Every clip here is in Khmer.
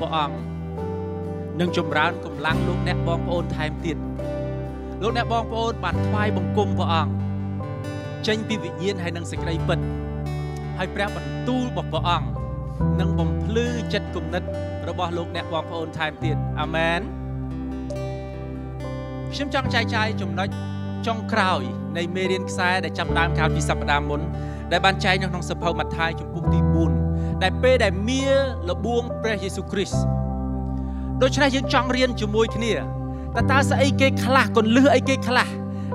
ព្រះអង្គនឹងចម្រើនកម្លាំងលោកអ្នកបងប្អូនថែមទៀតលោកអ្នកបងប្អូនបានថ្វាយបង្គំព្រះអង្គចេញពីវិញ្ញាណហើយនឹងសេចក្តីពិត ហើយព្រះបន្ទូលរបស់ព្រះអង្គនឹងបំភ្លឺចិត្តគំនិតរបស់លោកអ្នកបងប្អូនថែមទៀតអាមែនខ្ញុំចង់ចែកចាយចំណុចចុងក្រោយនៃមេរៀនខ្សែដែលចាប់ដើមកាលពីសប្តាហ៍មុនដែលបានចែកនៅក្នុងសភៅមត្ថាយជំពូកទីដែលពេលដែលមៀលបួងព្រះយេស៊ូវគ្រីស្ទដូច្នេះយើងចង់រៀនជាមួយគ្នាតើតើស្អីគេខ្លះកុនលឹះអីគេខ្លះ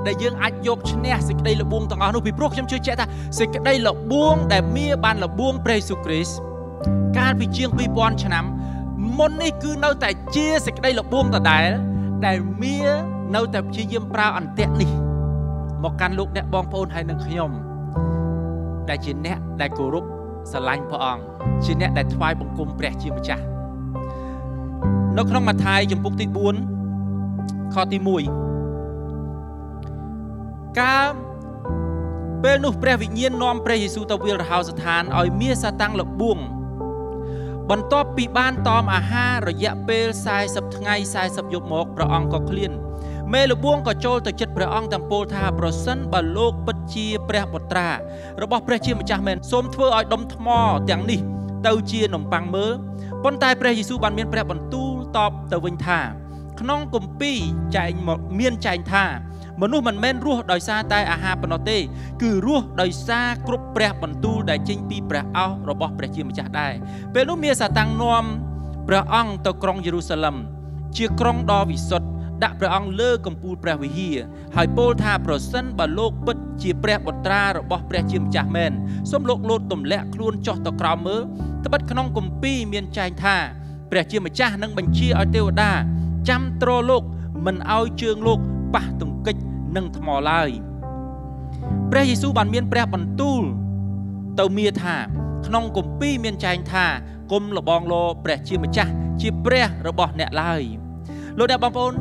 ដែលយើងអាចយកឈ្នះសេចក្តីលបួងទាំងអស់នោះពីព្រោះខ្ញុំជឿជាក់ថាសេចក្តីលបួងដែលមៀបានលបួងព្រះយេស៊ូវគ្រីស្ទកាលពីជាង2000ឆ្នាំ មុននេះគឺនៅតែជាសេចក្តីលបួងដដែល ដែលមៀនៅតែព្យាយាមប្រើអន្ទាក់នេះ មកកាន់លោកអ្នកបងប្អូនហើយនិងខ្ញុំដែលជាអ្នកដែលគោរពស្រឡាញ់ព្រះអង្គជាអ្នកដែលថ្វាយបង្គំព្រះជាម្ចាស់នៅក្នុងម៉ាថាយជំពូកទី4ខទី1កាលពេលនោះព្រះវិញ្ញាណនាំព្រះយេស៊ូវទៅវិលរហោស្ថានឲ្យមាសសាតាំងលបួងបន្ទាប់ពីបានតមអាហាររយៈពេល40ថ្ងៃ40យប់មកព្រះអង្គក៏ឃ្លានមេលបួងក៏ចូលទៅចិត្តព្រះអង្គទាំងពោលថាប្រសិនបើលោកពិតជាព្រះបុត្រារបស់ព្រះជាម្ចាស់មែនសូមធ្វើឲ្យដុំថ្ម ទាំងនេះទៅជានំប៉័ងមើលប៉ុន្តែព្រះយេស៊ូវបានមានព្រះ បន្ទូលតបទៅវិញថា ក្នុងគម្ពីរចែងមកមានចែងថា មនុស្សមិនមែនរស់ដោយសារតែអាហារប៉ុណ្ណោះទេគឺរស់ដោយសារគ្រប់ព្រះ បន្ទូលដែលចេញពីព្រះអោសរបស់ព្រះជាម្ចាស់ដែរពេលនោះមានសាតាំងនាំព្រះអង្គទៅក្រុងយេរូសាឡឹមជាក្រុងដ៏វិសុទ្ធដាក់ព្រះអង្គលើកំពូលព្រះវិហារហើយពោលថាប្រសិនបើលោកពិតជាព្រះបុត្រារបស់ព្រះជាម្ចាស់មែនសូមលោកលោតទម្លាក់ខ្លួនចុះទៅក្រោមមើលត្បិតក្នុងគម្ពីរមានចែងថាព្រះជាម្ចាស់នឹងបញ្ជាឲ្យទេវតាចាំទ្រលោក មិនឲ្យជើងលោកប៉ះទង្គិចនឹងថ្មឡើយព្រះយេស៊ូវបានមានព្រះបន្ទូល ទៅមាថា ក្នុងគម្ពីរមានចែងថាគុំលបងលោព្រះជាម្ចាស់ជាព្រះរបស់អ្នកឡើយលោកអ្នកបងប្អូន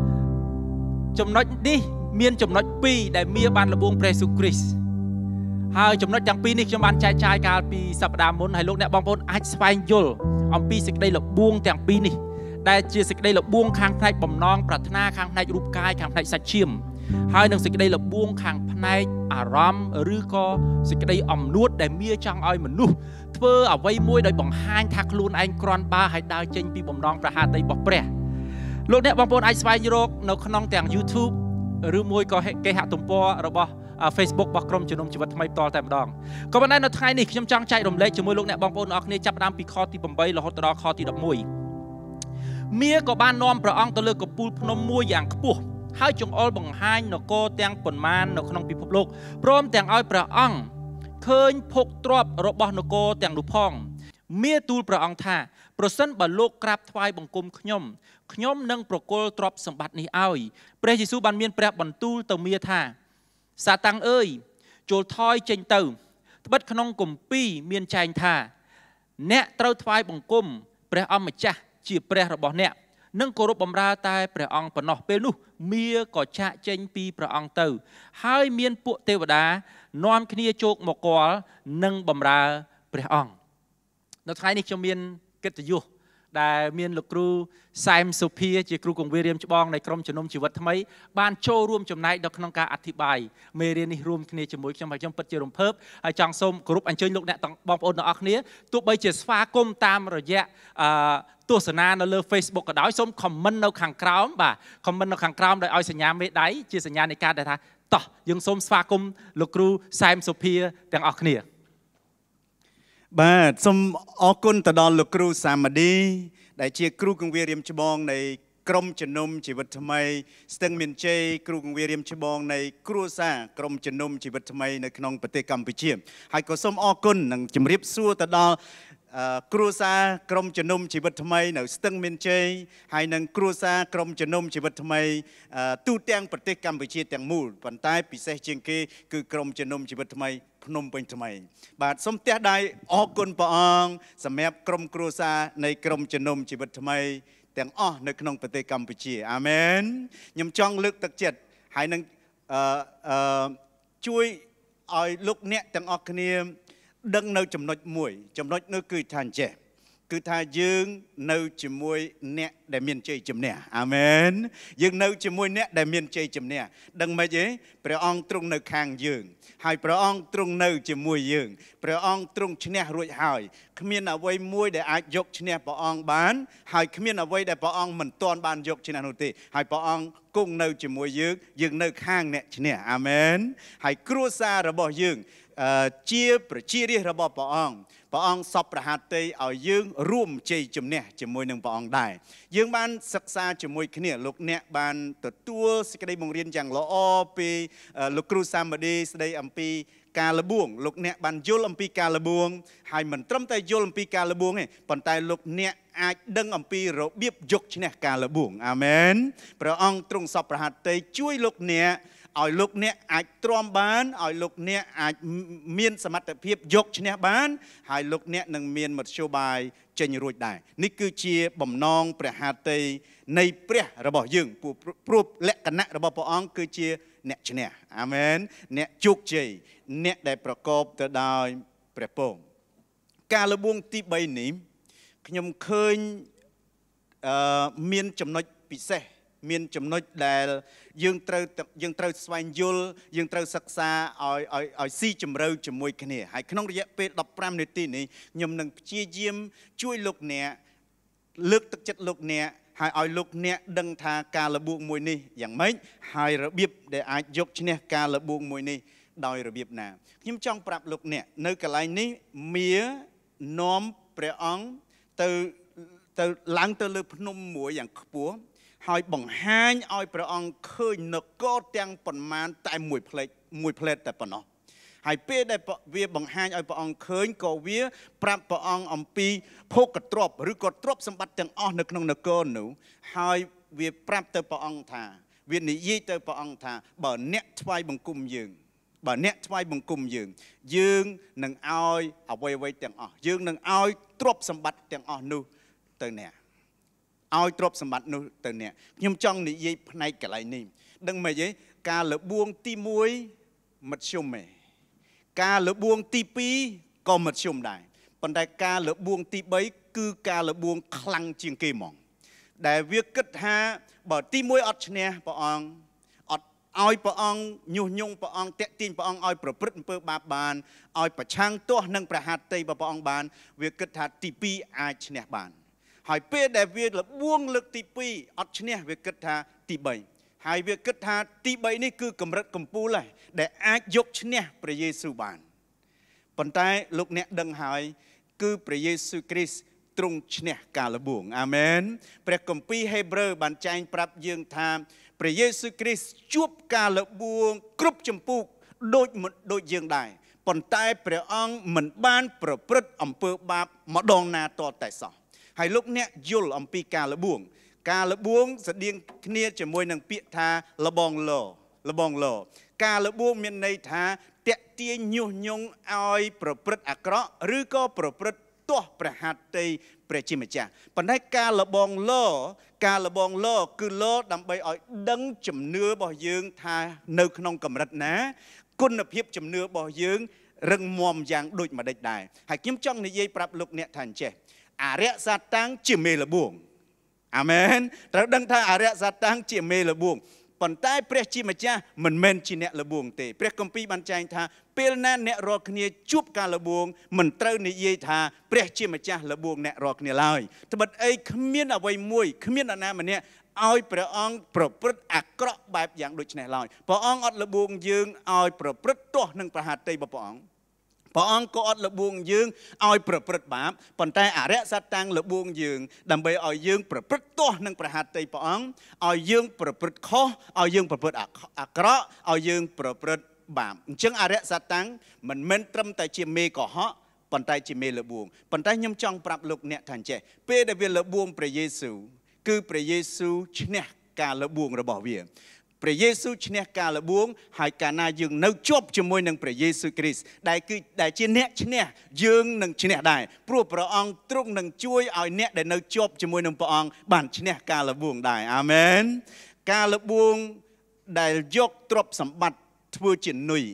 ចំណុចនេះមានចំណុច2ដែលមាបានលបួងព្រះសុគ្រីស្ទហើយចំណុចទាំងពីរនេះខ្ញុំបានចែកចាយកាលពីសប្តាហ៍មុនហើយលោកអ្នកបងប្អូនអាចស្វែងយល់អំពីសេចក្តីលបួងទាំងពីរនេះដែលជាសេចក្តីលបួងខាងផ្នែកបំណងប្រាថ្នាខាងផ្នែករូបកាយខាងផ្នែកសាច់ឈាម ហើយនឹងសេចក្តីលបួងខាងផ្នែកអារម្មណ៍ឬក៏សេចក្តីអំនួតដែលមាចង់ឲ្យមនុស្សធ្វើអ្វីមួយដោយបង្ហាញថាខ្លួនឯងក្រន់បាហើយដើរចេញពីបំណងប្រហាតីរបស់ព្រះ។លោកអ្នកបងប្អូនអាចស្វែងរកនៅក្នុងទាំង YouTube ឬមួយក៏គេហទំព័ររបស់ Facebook របស់ក្រុមជំនុំជីវិតថ្មីផ្ទាល់តែម្ដងក៏ប៉ុន្តែនៅថ្ងៃនេះខ្ញុំចង់ចែករំលែកជាមួយលោកអ្នកបងប្អូនអរគ្នាចាប់ផ្ដើមពីខទី8រហូតដល់ខទី11មៀក៏បាននាំព្រះអង្គទៅលើកំពូលភ្នំមួយយ៉ាងខ្ពស់ហើយចង្អុលបង្ហាញនគរទាំងប៉ុន្មាននៅក្នុង ពិភពលោកព្រមទាំងឲ្យព្រះអង្គឃើញភោគទ្រព្យរបស់នគរទាំងនោះផងមៀទូលព្រះអង្គថា ប្រសិនបើលោកក្រាបថ្វាយបង្គំខ្ញុំខ្ញុំនឹងប្រគល់ទ្រព្យសម្បត្តិនេះឲ្យព្រះយេស៊ូវបានមានព្រះបន្ទូលទៅមាថា សាតាំងអើយចូលថយចេញទៅត្បិតក្នុងគម្ពីរមានចែងថាអ្នកត្រូវថ្វាយបង្គំព្រះអម្ចាស់ជាព្រះរបស់អ្នកនិងគោរពបម្រើតែព្រះអង្គប៉ុណ្ណោះពេលនោះមាក៏ចាក់ចេញពីព្រះអង្គទៅ ហើយមានពួកទេវតានាំគ្នាជោគមកគាល់និងបម្រើព្រះអង្គនៅថ្ងៃនេះខ្ញុំមានកិត្តិយសដែលមានលោកគ្រូសែមសុភាជាគ្រូគង្វាលរៀមច្បងនៃក្រមជំនុំជីវិតថ្មីបានចូលរួមចំណែកដល់ក្នុងការអធិប្បាយមេរៀននេះរួមគ្នាជាមួយខ្ញុំហើយខ្ញុំពិតជារំភើបហើយចង់សូមគោរពអញ្ជើញលោកអ្នកបងប្អូនទាំងអស់គ្នាទោះបីជាស្វាគមន៍តាមរយៈអឺទស្សនានៅលើ Facebook ក៏ដោយសូម comment នៅខាងក្រោមបាទ comment នៅខាងក្រោមដោយឲ្យសញ្ញាមេដៃជាសញ្ញានៃការដែលថាតោះយើងសូមស្វាគមន៍លោកគ្រូសែមសុភាទាំងអស់គ្នាបាទសូមអរគុណទៅដល់លោកគ្រូសាមឌីដែលជា គ្រូគង្វាលរៀមច្បង នៃ ក្រមជំនុំជីវិតថ្មីស្ទឹងមានជ័យគ្រូគង្វាលរៀមច្បង នៃគ្រួសារក្រមជំនុំជីវិតថ្មីនៅក្នុងប្រទេសកម្ពុជាហើយក៏សូមអរគុណនិងជម្រាបសួរទៅដល់គ្រួសារក្រុមជំនុំជីវិតថ្មីនៅស្ទឹងមានជ័យហើយនិងគ្រួសារក្រុមជំនុំជីវិតថ្មីទូទាំងប្រទេសកម្ពុជាទាំងមូលប៉ុន្តែពិសេសជាងគេគឺក្រុមជំនុំជីវិតថ្មីភ្នំពេញថ្មី បាទសូមទះដៃអរគុណព្រះអង្គសម្រាប់ក្រុមគ្រួសារនៃក្រុមជំនុំជីវិតថ្មី ទាំងអស់នៅក្នុងប្រទេសកម្ពុជាអាមែនខ្ញុំចង់លើកទឹកចិត្តហើយនឹងអឺជួយឲ្យលោកអ្នកទាំងអស់គ្នាដឹងនៅចំណុចមួយចំណុចនោះគឺថាចេះគឺថាយើងនៅជាមួយអ្នកដែលមានជ័យជំនះអាមែនយើងនៅជាមួយអ្នកដែលមានជ័យជំនះដឹងមិនទេព្រះអង្គទ្រង់នៅ ខាងយើង ហើយព្រះអង្គទ្រង់នៅជាមួយយើងព្រះអង្គទ្រង់ឈ្នះរួចហើយគ្មានអ្វីមួយដែលអាចយកឈ្នះព្រះអង្គបានហើយគ្មានអ្វីដែលព្រះអង្គមិនទាន់បានយកឈ្នះនោះទេហើយព្រះអង្គគង់នៅជាមួយយើងយើងនៅខាងអ្នកឈ្នះអាមែនហើយគ្រួសាររបស់យើងជា ប្រជារាស្ត្ររបស់ព្រះអង្គព្រះអង្គសពប្រហាតីឲ្យយើងរួមជ័យជំនះជាមួយនឹងព្រះអង្គដែរយើងបានសិក្សាជាមួយគ្នាលោកអ្នកបានទទួលសេចក្តីបង្រៀនយ៉ាងល្អពីលោកគ្រូសាមឌីស្ដី អំពីការលបួងលោកអ្នកបានយល់អំពីការលបួងហើយមិនត្រឹមតែយល់អំពីការលបួងទេប៉ុន្តែលោកអ្នកអាចដឹងអំពីរបៀបយកឈ្នះការលបួងអាមែនព្រះអង្គទ្រង់សពប្រហាតីជួយលោកអ្នកឲ្យលោកអ្នកអាចទ្រាំបានឲ្យលោកអ្នកអាចមានសមត្ថភាពយកឈ្នះបានហើយលោកអ្នកនឹងមានមធ្យោបាយចេញរួចដែរនេះគឺជា បំណងព្រះハតីនៃ ព្រះ របស់យើងព្រោះលក្ខណៈរបស់ព្រះអង្គគឺជា អ្នកឈ្នះអាមែនអ្នកជោគជ័យអ្នកដែលប្រកបទៅដោយព្រះពរការលបួងទី3នេះខ្ញុំឃើញអឺមានចំណុចពិសេសមានចំណុចដែល យើងត្រូវយើងត្រូវស្វែងយល់យើងត្រូវសិក្សាឲ្យឲ្យឲ្យស៊ីជម្រៅជាមួយគ្នាហើយក្នុង រយៈពេល15នាទីនេះខ្ញុំនឹងព្យាយាម ជួយលោកអ្នកលើកទឹកចិត្តលោកអ្នកហើយឲ្យលោកអ្នក ដឹងថាការលបួងមួយនេះយ៉ាងម៉េចហើយរបៀបដែលអាចយកឈ្នះការលបួងមួយនេះដោយរបៀបណាខ្ញុំចង់ប្រាប់លោកអ្នកនៅកន្លែងនេះ មានាំព្រះអង្គទៅទៅឡើងទៅលើភ្នំមួយយ៉ាងខ្ពស់ហើយបង្ហាញឲ្យព្រះអង្គឃើញនគរទាំងប៉ុន្មានតែមួយផ្លេចមួយផ្លេតតែប៉ុណ្ណោះហើយពេលដែលវា បង្ហាញឲ្យព្រះអង្គឃើញក៏វាប្រាប់ព្រះអង្គអំពីភោគទ្រព្យឬក៏ទ្រព្យសម្បត្តិទាំងអស់នៅក្នុងនគរនោះហើយវាប្រាប់ទៅព្រះអង្គថា វានិយាយទៅព្រះអង្គថាបើអ្នកថ្វាយបង្គំយើងបើអ្នកថ្វាយបង្គំយើង យើងនឹងឲ្យអ្វីៗទាំងអស់យើងនឹងឲ្យទ្រព្យសម្បត្តិទាំងអស់នោះទៅអ្នកឲ្យទ្រព្យសម្បត្តិនោះទៅអ្នកខ្ញុំចង់និយាយផ្នែកកន្លែងនេះដឹងមិនទេការលបួងទី1មធ្យមឯងការលបួងទី2ក៏មធ្យមដែរប៉ុន្តែការលបួងទី3គឺការលបួងខ្លាំងជាងគេហ្មង ដែលវាគិតថាបើទី1អត់ឈ្នះព្រះអង្គអត់ឲ្យព្រះអង្គញុះញង់ព្រះអង្គតាក់ទាញព្រះអង្គឲ្យ ប្រព្រឹត្តអំពើបាបបានឲ្យ ប្រឆាំងទាស់នឹងប្រហាតីរបស់ព្រះអង្គបានវាគិតថាទី2អាចឈ្នះបានហើយពេលដែលវាលបួងលើកទី2អត់ឈ្នះវាគិតថាទី3ហើយវាគិតថាទី3នេះគឺ កម្រិតកំពូលដែរដែលអាចយកឈ្នះព្រះយេស៊ូវបានប៉ុន្តែលោកអ្នក ដឹងហើយ គឺព្រះយេស៊ូវគ្រីស្ទទ្រង់ឈ្នះ ការលបួងអាមែនព្រះគម្ពីរហេប្រឺបានចែងប្រាប់យើងថាព្រះយេស៊ូវគ្រីស្ទជួបការលបួង គ្រប់ចម្ពោះដូចដូចយើងដែរប៉ុន្តែព្រះអង្គមិនបាន ប្រព្រឹត្តអំពើបាប ម្ដងណាតតែសោះហើយលោកអ្នកយល់អំពីការលបួងការលបួងស្តៀងគ្នាជាមួយនឹងពាក្យថាលបងលលបងល ការលបួង មានន័យថាតាក់ទាញញុះញង់ឲ្យ ប្រព្រឹត្តអាក្រក់ឬក៏ប្រព្រឹត្តទាស់ប្រហាតីព្រះជាម្ចាស់ប៉ុន្តែការលបងលការលបងលគឺលដើម្បីឲ្យ ដឹងជំនឿរបស់យើង ថា នៅក្នុងកម្រិតណា គុណភាពជំនឿរបស់យើងរឹងមាំយ៉ាងដូចម្ដេចដែរហើយខ្ញុំចង់និយាយប្រាប់លោកអ្នកថាអញ្ចេះអរិយសត្តាំងជាមេលបួងអាមែនត្រូវដឹងថាអរិយសត្តាំងជាមេលបួងប៉ុន្តែព្រះជាម្ចាស់មិនមែនជាអ្នកលបួងទេព្រះគម្ពីរបានចែងថាពេលណាអ្នករាល់គ្នាជួបការលបួងមិនត្រូវនិយាយថាព្រះជាម្ចាស់លបួង អ្នករាល់គ្នាឡើយត្បិតអីគ្មានអ្វីមួយគ្មានអណាម្នាក់ឲ្យព្រះអង្គប្រព្រឹត្តអាក្រក់បែបយ៉ាងដូចនេះឡើយព្រះអង្គអត់លបួងយើងឲ្យប្រព្រឹត្តទាស់នឹងប្រហាតីរបស់ព្រះអង្គព្រះអង្គក៏អត់លបួងយើងឲ្យប្រព្រឹត្តបាបប៉ុន្តែអរិយសត្តាំងលបួងយើង ដើម្បីឲ្យយើងប្រព្រឹត្តទាស់នឹងប្រហាតីព្រះអង្គឲ្យយើងប្រព្រឹត្តខុសឲ្យយើងប្រព្រឹត្តអាក្រក់ឲ្យយើងប្រព្រឹត្តបាបអញ្ចឹងអរិយសត្តាំងមិនមែនត្រឹមតែជាមេកុហកប៉ុន្តែជាមេលបួងប៉ុន្តែខ្ញុំចង់ប្រាប់លោកអ្នកថាអញ្ចេះពេលដែលវាលបួងព្រះយេស៊ូវគឺព្រះយេស៊ូវឈ្នះការលបួងរបស់វាព្រះយេស៊ូវឈ្នះការល្បួងហើយកាលណាយើងនៅជាប់ជាមួយនឹងព្រះយេស៊ូវគ្រីស្ទដែលគឺដែលជាអ្នកឈ្នះយើងនឹងឈ្នះដែរព្រោះព្រះអង្គទ្រង់នឹងជួយឲ្យអ្នកដែលនៅជាប់ជាមួយនឹងព្រះអង្គបានឈ្នះការល្បួងដែរអាមែនការល្បួងដែលយកទ្រព្យសម្បត្តិធ្វើជានុយ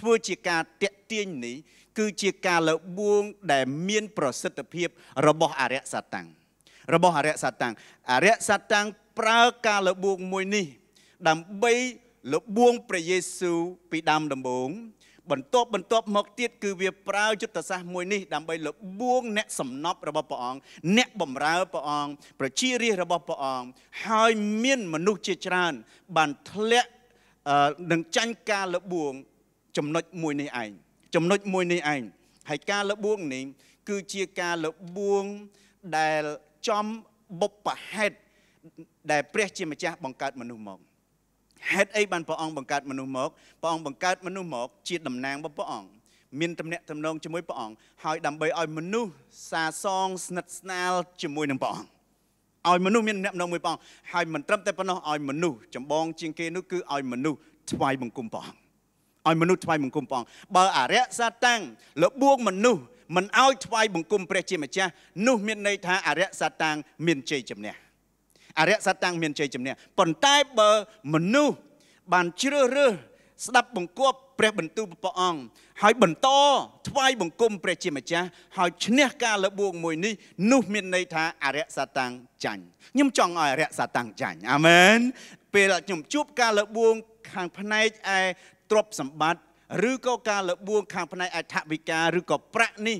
ធ្វើជាការតាក់ទាញនេះ គឺជាការលបួងដែលមានប្រសិទ្ធភាពរបស់អរិយសត្តាំងរបស់អរិយសត្តាំងអរិយសត្តាំងប្រើការលបួងមួយនេះដើម្បីលបួង ព្រះយេស៊ូវពីដើមដំបូងបន្ទាប់បន្ទាប់មកទៀតគឺវាប្រើយុទ្ធសាស្ត្រមួយនេះដើម្បីលបួង អ្នកសំណប់របស់ព្រះអង្គអ្នកបំរើព្រះអង្គប្រជារាស្ត្ររបស់ព្រះអង្គហើយមានមនុស្សជាច្រើន បានធ្លាក់នឹងចាញ់ការលបួងចំណុចមួយនេះឯងចំណុចមួយនេះឯងហើយការលបួងនេះគឺជាការលបួងដែលចំបុព្វហេតុដែល ព្រះ ជាម្ចាស់បង្កើតមនុស្សមកហេតុអីបានព្រះអង្គបង្កើតមនុស្សមកព្រះអង្គបង្កើតមនុស្សមកជាតំណាងរបស់ព្រះអង្គមានទំនាក់ទំនងជាមួយព្រះអង្គហើយដើម្បីឲ្យមនុស្សសាសងស្និទ្ធស្នាលជាមួយនឹងព្រះអង្គឲ្យមនុស្សមានទំនាក់ទំនងមួយព្រះអង្គហើយមិនត្រឹមតែប៉ុណ្ណោះឲ្យមនុស្សចម្បងជាងគេនោះគឺឲ្យមនុស្សថ្វាយបង្គំព្រះអង្គឲ្យមនុស្សថ្វាយបង្គំព្រះអង្គបើអរិយសាតាំងលបួងមនុស្សមិនឲ្យថ្វាយបង្គំព្រះជាម្ចាស់នោះមានន័យថាអរិយសាតាំងមានជ័យជំនះអរិយសត្យតាំងមានជ័យជំនះប៉ុន្តែបើមនុស្សបានជ្រើសរើសស្ដាប់បង្គាប់ព្រះបន្ទូលព្រះអង្គហើយបន្តថ្វាយបង្គំព្រះជាម្ចាស់ហើយឈ្នះការលបួងមួយនេះនោះមានន័យថាអរិយសត្យតាំងចាញ់ខ្ញុំចង់ឲ្យអរិយសត្យតាំងចាញ់អាមែនពេលខ្ញុំជួបការលបួងខាងផ្នែកឯទ្រព្យសម្បត្តិឬក៏ការលបួង ខាងផ្នែកអធិវិការឬក៏ប្រាក់នេះ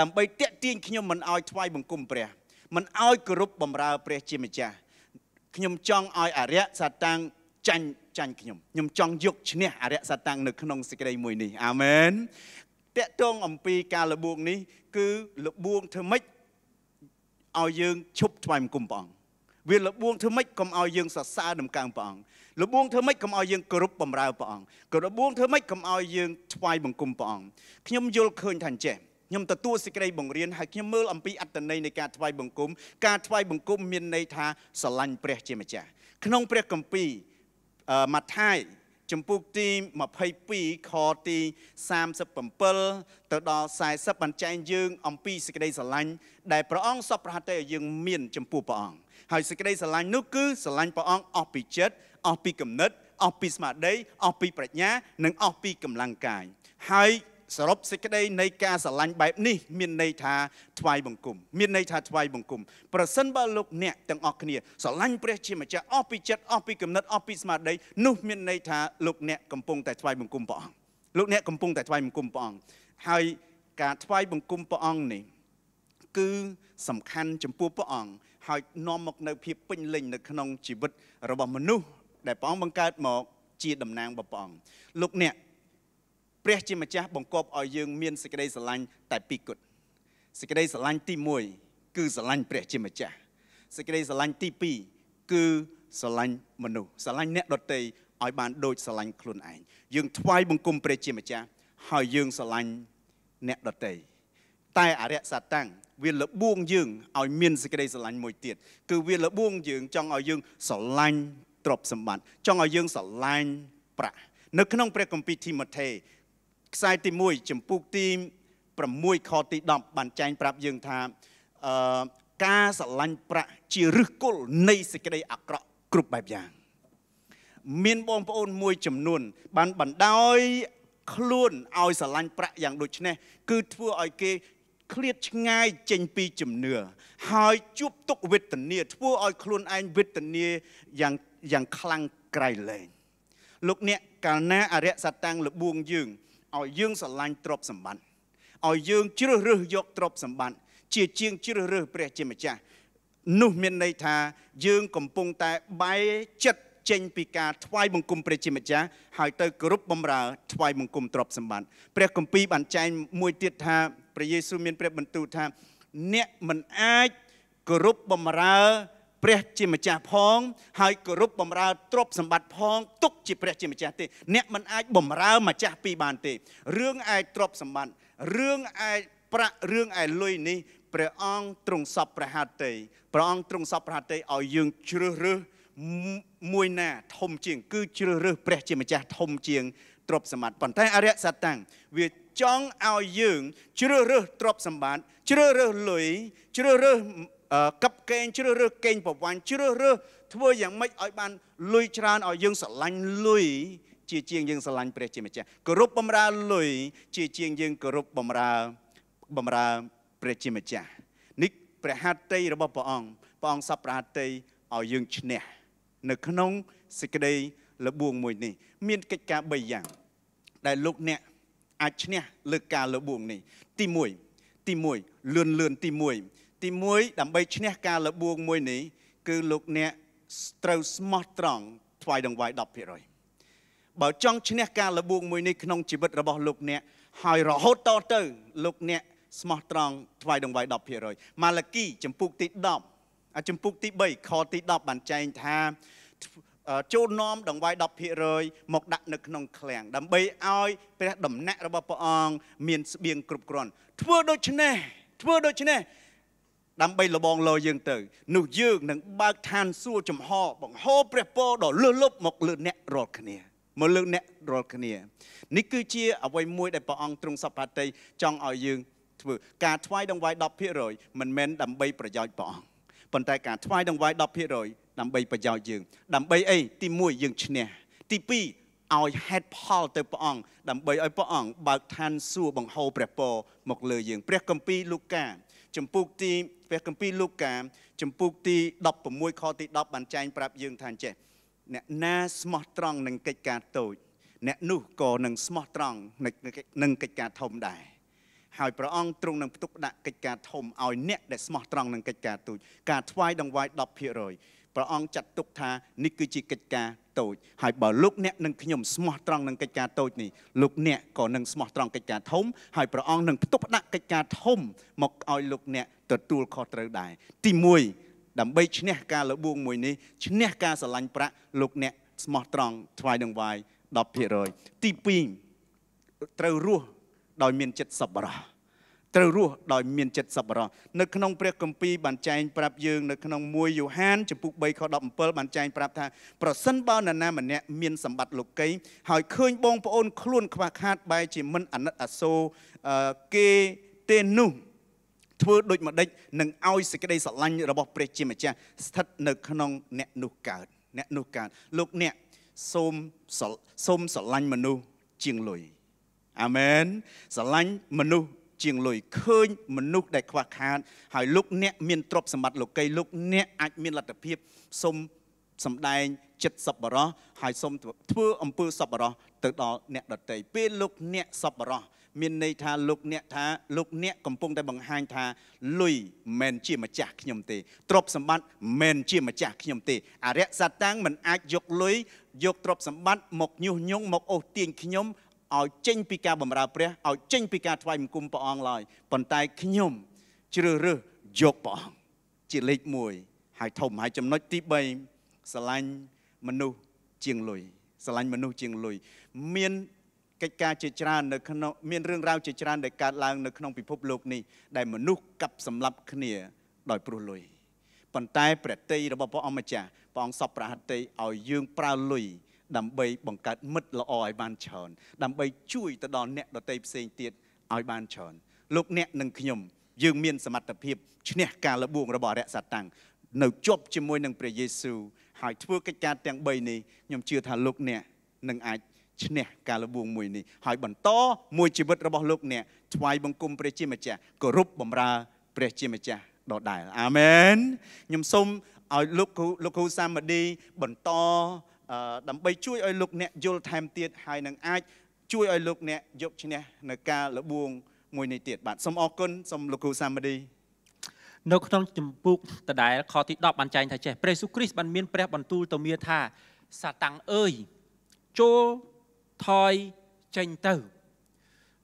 ដើម្បីតាក់ទាញខ្ញុំមិនឲ្យថ្វាយបង្គំព្រះមិនអោយគោរពបម្រើព្រះ ជាម្ចាស់ខ្ញុំចង់ឲ្យអរិយសត្តាំងចាញ់ចាញ់ខ្ញុំខ្ញុំចង់យកឈ្នះអរិយសត្តាំងនៅក្នុងសេចក្តីមួយនេះអាមែនតកតងអំពីការលបួងនេះ គឺលបួងធ្វើម៉េចឲ្យយើងឈប់ថ្វាយបង្គំព្រះអង្គវាលបួង ធ្វើម៉េចកុំឲ្យយើងសរសើរដំកើងព្រះអង្គលបួង ធ្វើម៉េចកុំឲ្យយើងគោរពបម្រើព្រះអង្គក៏លបួងធ្វើម៉េចកុំឲ្យយើងថ្វាយបង្គំព្រះអង្គខ្ញុំយល់ឃើញថាអញ្ចេះខ្ញុំទទួលសេចក្តីបង្រៀនហើយខ្ញុំមើលអំពីអត្តន័យនៃការថ្វាយបង្គំ ការថ្វាយបង្គំមានន័យថាស្រឡាញ់ព្រះជាម្ចាស់ក្នុងព្រះគម្ពីរម៉ាថាយចំពុកទី22ខទី37ទៅដល់40បញ្ចែងយើងអំពីសេចក្តីស្រឡាញ់ដែលព្រះអង្គសពប្រហាត់តែឲ្យយើងមានចំពោះព្រះអង្គហើយសេចក្តីស្រឡាញ់នោះគឺស្រឡាញ់ព្រះអង្គអស់ពីចិត្តអស់ពីគំនិតអស់ពីស្មារតីអស់ពីប្រាជ្ញានិងអស់ពីកម្លាំងកាយហើយសរុបសេចក្តីនៃការស្រឡាញ់បែបនេះ មានន័យថាថ្វាយបង្គំមានន័យថាថ្វាយបង្គំប្រសិនបើលោកអ្នកទាំងអស់គ្នាស្រឡាញ់ព្រះជាម្ចាស់អស់ពីចិត្តអស់ពីគំនិតអស់ពីស្មារតីនោះ មានន័យថាលោកអ្នកកំពុងតែថ្វាយបង្គំព្រះអង្គលោកអ្នកកំពុងតែថ្វាយបង្គំព្រះអង្គហើយការថ្វាយបង្គំព្រះអង្គនេះគឺសំខាន់ចំពោះព្រះអង្គហើយ នាំមកនៅភាពពេញលេញនៅក្នុងជីវិត របស់មនុស្សដែលព្រះអង្គបង្កើតមក ជាតំណាងរបស់ព្រះអង្គលោកអ្នកព្រះជាម្ចាស់បង្គាប់ឲ្យយើងមានសេចក្តីស្រឡាញ់តែពីរគត់សេចក្តីស្រឡាញ់ទី1គឺស្រឡាញ់ព្រះជាម្ចាស់សេចក្តីស្រឡាញ់ទី2គឺស្រឡាញ់មនុស្សស្រឡាញ់អ្នកដទៃឲ្យបានដូចស្រឡាញ់ខ្លួនឯងយើងថ្វាយបង្គំព្រះជាម្ចាស់ហើយយើងស្រឡាញ់អ្នកដទៃតែអរិយសត្តាំងវាលបួងយើងឲ្យមានសេចក្តីស្រឡាញ់មួយទៀតគឺវាលបួងយើងចង់ឲ្យយើងស្រឡាញ់ទ្រព្យសម្បត្តិចង់ឲ្យយើងស្រឡាញ់ប្រាក់នៅក្នុងព្រះគម្ពីរធីម៉ូថេខ្សែទី1ចំពុកទី6ខទី10បានចែងប្រាប់យើងថាអឺការស្រឡាញ់ប្រាក់ជាឫសគល់នៃសេចក្តីអាក្រក់គ្រប់បែបយ៉ាងមានបងប្អូនមួយចំនួន បានបណ្ដោយ ខ្លួនឲ្យស្រឡាញ់ប្រាក់យ៉ាងដូចនេះគឺធ្វើឲ្យគេឃ្លាតឆ្ងាយចេញពីជំនឿហើយជួបទុកវេទនាធ្វើឲ្យខ្លួនឯងវេទនាយ៉ាងយ៉ាងខ្លាំងក្រៃលែងលោកអ្នកកាលណាអរិយសត្តាំងលបួងយើងឲ្យយើងស្រឡាញ់ទ្រព្យសម្បត្តិឲ្យយើង ជ្រើសរើសយកទ្រព្យសម្បត្តិជាជាងជ្រើសរើសព្រះជាម្ចាស់នោះមានន័យថា យើងកំពុងតែបែកចិត្តចេញ ពីការថ្វាយបង្គំព្រះជាម្ចាស់ហើយទៅគោរពបម្រើថ្វាយបង្គំទ្រព្យសម្បត្តិព្រះគម្ពីរបានចែងមួយទៀតថាព្រះយេស៊ូវមានព្រះបន្ទូលថាអ្នកមិនអាចគោរពបម្រើព្រះជាម្ចាស់ផងហើយគោរពបម្រើទ្រព្យសម្បត្តិផងទុកជាព្រះជាម្ចាស់ទេអ្នកមិនអាចបម្រើម្ចាស់ពីរបានទេរឿងឯទ្រព្យសម្បត្តិរឿងឯប្រាក់រឿងឯលុយនេះព្រះអង្គទ្រង់សពប្រហាតីព្រះអង្គទ្រង់សពប្រហាតីឲ្យយើង ជ្រើសរើសមួយណាធំជាងគឺជ្រើសរើសព្រះជាម្ចាស់ធំជាងទ្រព្យសម្បត្តិប៉ុន្តែអរិយសត្តាំងវាចង់ឲ្យយើងជ្រើសរើសទ្រព្យសម្បត្តិជ្រើសរើសលុយជ្រើសរើសកັບកេងជ្រើសរើសកេងប្រវាញ់ជ្រើសរើសធ្វើយ៉ាងម៉េចឲ្យបានលុយច្រើនឲ្យយើងស្រឡាញ់លុយជាជាងយើងស្រឡាញ់ព្រះជាម្ចាស់គោរពបម្រើលុយជាជាងយើងគោរពបម្រើបម្រើព្រះជាម្ចាស់នេះព្រះហត្ថីរបស់ព្រះអង្គព្រះអង្គសពព្រះហត្ថីឲ្យយើងឈ្នះនៅក្នុងសេចក្តីលបួងមួយនេះ មានកិច្ចការ3យ៉ាងដែលលោកអ្នកអាចឈ្នះលើការលបួងនេះ ទី1ទី1លឿនលឿនទី1ទី1ដើម្បីឈ្នះការលបួងមួយនេះគឺលោកអ្នកត្រូវស្មោះត្រង់ថ្វាយដង្វាយ10%បើចង់ឈ្នះការលបួងមួយនេះក្នុងជីវិតរបស់លោកអ្នកហើយរហូតតទៅលោកអ្នកស្មោះត្រង់ថ្វាយដង្វាយ10%ម៉ាឡាគីចំពុកទី10អាចំពុកទី3ខទី10បានចែងថាចូលនាំដង្វាយ10%មកដាក់នៅក្នុងឃ្លាំងដើម្បីឲ្យព្រះដំណាក់របស់ព្រះអង្គមានស្បៀងគ្រប់គ្រាន់ធ្វើដូច្នេះ ធ្វើដូច្នេះដើម្បីលបងលោយើងទៅនោះយើងនឹងបើកឋានសួគ៌ចំហបង្ហូរព្រះពរដ៏លើសលប់មកលើអ្នករាល់គ្នាមកលើអ្នករាល់គ្នានេះគឺជា អ្វីមួយដែលព្រះអង្គទ្រង់សព្ទតីចង់ឲ្យយើង ធ្វើការថ្វាយដង្វាយ10%មិនមែនដើម្បីប្រយោជន៍ព្រះអង្គប៉ុន្តែការថ្វាយដង្វាយ10%ដើម្បីប្រយោជន៍យើងដើម្បីអីទី1យើងឈ្នះទី2ឲ្យហេតុផលទៅព្រះអង្គដើម្បីឲ្យព្រះអង្គបើកឋានសួគ៌បង្ហូរព្រះពរមកលើយើងព្រះគម្ពីរលូកាចំពុកទីព្រះគម្ពីរលូកាចំពុកទី16ខទី10បានចែងប្រាប់យើងថាអញ្ចេះអ្នកណាស្មោះត្រង់នឹងកិច្ចការតូចអ្នកនោះក៏នឹងស្មោះត្រង់នឹងកិច្ចការធំដែរហើយព្រះអង្គទ្រង់នឹងផ្ទុកដាក់កិច្ចការធំឲ្យអ្នកដែលស្មោះត្រង់នឹងកិច្ចការទូចការថ្វាយដង្វាយ10%ព្រះអង្គចាត់ទុកថានេះគឺជាកិច្ចការតូចហើយបើលោកអ្នកនិងខ្ញុំស្មោះត្រង់នឹងកិច្ចការតូចនេះលោកអ្នកក៏នឹងស្មោះត្រង់កិច្ចការធំហើយព្រះអង្គនឹងផ្ទុកផ្ដាក់កិច្ចការធំមកឲ្យលោកអ្នកទទួលខុសត្រូវដែរទី1ដើម្បីឈ្នះការលបួងមួយនេះឈ្នះការស្រឡាញ់ប្រាក់លោកអ្នកស្មោះត្រង់ថ្វាយដង្វាយ10%ទី2ត្រូវរស់ដោយមានចិត្តសប្បុរសត្រូវរស់ដោយមានចិត្តសប្បុរសនៅក្នុងព្រះគម្ពីរបានចែងប្រាប់យើងនៅក្នុង1យូហានចំពុក3ខ17បានចែងប្រាប់ថាប្រសិនបើនរណាម្នាក់មានសម្បត្តិលោកីហើយឃើញបងប្អូនខ្លួនខ្វះខាតបែរជាមិនអាណិតអាសូរគេទេនោះធ្វើដូចម្ដេចនឹងឲ្យសេចក្តីស្រឡាញ់របស់ព្រះជាម្ចាស់ស្ថិតនៅក្នុងអ្នកនោះកើតអ្នកនោះកើតលោកអ្នកសូមសូមស្រឡាញ់មនុស្សជាងលុយអាមែនស្រឡាញ់មនុស្សជាងលុយឃើញមនុស្សដែលខ្វះខាតហើយលោកអ្នក មានទ្រព្យសម្បត្តិលោកីលោកអ្នកអាចមានលទ្ធភាពសុំសម្ដែងចិត្តសប្បុរសហើយសូមធ្វើអំពើសប្បុរសទៅដល់អ្នកដតីពេលលោកអ្នកសប្បុរសមានន័យថាលោកអ្នកថាលោកអ្នកកំពុងតែបង្ហាញថាលុយមិនជាម្ចាស់ខ្ញុំទេទ្រព្យសម្បត្តិមិនជាម្ចាស់ខ្ញុំទេអរិយសត្តាំងមិនអាចយកលុយយកទ្រព្យសម្បត្តិមកញុះញង់មកអូសទាញខ្ញុំឲ្យចេញពីការបម្រើព្រះឲ្យចេញពីការថ្វាយបង្គំព្រះអង្គឡើយប៉ុន្តែខ្ញុំ ជ្រើសរើសយកព្រះអង្គជាលេខ1ហើយធំហើយចំណុចទី3ស្រឡាញ់មនុស្សជាងលុយស្រឡាញ់មនុស្សជាងលុយមានកិច្ចការជាច្រើននៅក្នុងមានរឿងរ៉ាវជាច្រើនដែលកើតឡើង នៅក្នុងពិភពលោកនេះដែលមនុស្សកັບសម្លាប់គ្នាដោយព្រោះលុយប៉ុន្តែព្រះតីរបស់ព្រះអង្គម្ចាស់ព្រះអង្គសពប្រហត្តីឲ្យយើងប្រើលុយដើម្បីបង្កើតមិត្តល្អឲ្យបានច្រើនដើម្បីជួយទៅដល់អ្នកដតីផ្សេងទៀតឲ្យបានច្រើនលោកអ្នកនិងខ្ញុំយើងមានសមត្ថភាពឈ្នះការលបួងរបស់អរិយសត្តាំងនៅជាប់ជាមួយនឹងព្រះយេស៊ូវហើយធ្វើកិច្ចការទាំង3នេះខ្ញុំជឿថាលោកអ្នកនឹងអាចឈ្នះការលបួងមួយនេះហើយបន្តមួយជីវិតរបស់លោកអ្នកថ្វាយបង្គំព្រះជាម្ចាស់គោរពបម្រើព្រះជាម្ចាស់ដដែលអាមែនខ្ញុំសូមឲ្យលោកលោកគ្រូសាមឌីបន្តដើម្បីជួយឲ្យលោកអ្នកយល់ថែមទៀតហើយនឹងអាច ជួយឲ្យលោកអ្នកយកឈ្នះនៅការលបួងមួយនេះទៀតបាទសូមអរគុណសូមលោកគ្រូសាមឌីនៅក្នុងចម្ពោះដដែលខទី10បានចែងថាចេះព្រះយេស៊ូវគ្រីស្ទបានមានព្រះបន្ទូលទៅមាថាសាតាំងអើយចូលថយចេញទៅ